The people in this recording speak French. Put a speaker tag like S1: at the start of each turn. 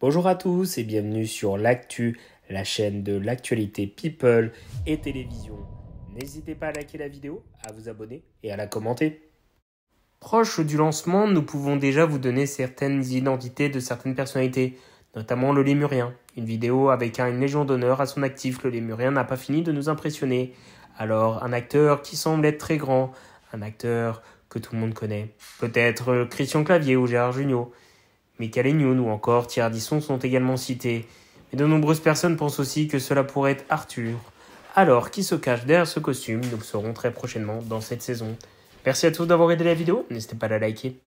S1: Bonjour à tous et bienvenue sur l'actu, la chaîne de l'actualité people et télévision. N'hésitez pas à liker la vidéo, à vous abonner et à la commenter. Proche du lancement, nous pouvons déjà vous donner certaines identités de certaines personnalités, notamment le Lémurien. Une vidéo avec une légion d'honneur à son actif, le Lémurien n'a pas fini de nous impressionner. Alors, un acteur qui semble être très grand, un acteur que tout le monde connaît. Peut-être Christian Clavier ou Gérard Jugnot. Michael Aignon ou encore Thierry Disson sont également cités. Mais de nombreuses personnes pensent aussi que cela pourrait être Arthur. Alors, qui se cache derrière ce costume Nous le saurons très prochainement dans cette saison. Merci à tous d'avoir aidé la vidéo, n'hésitez pas à la liker.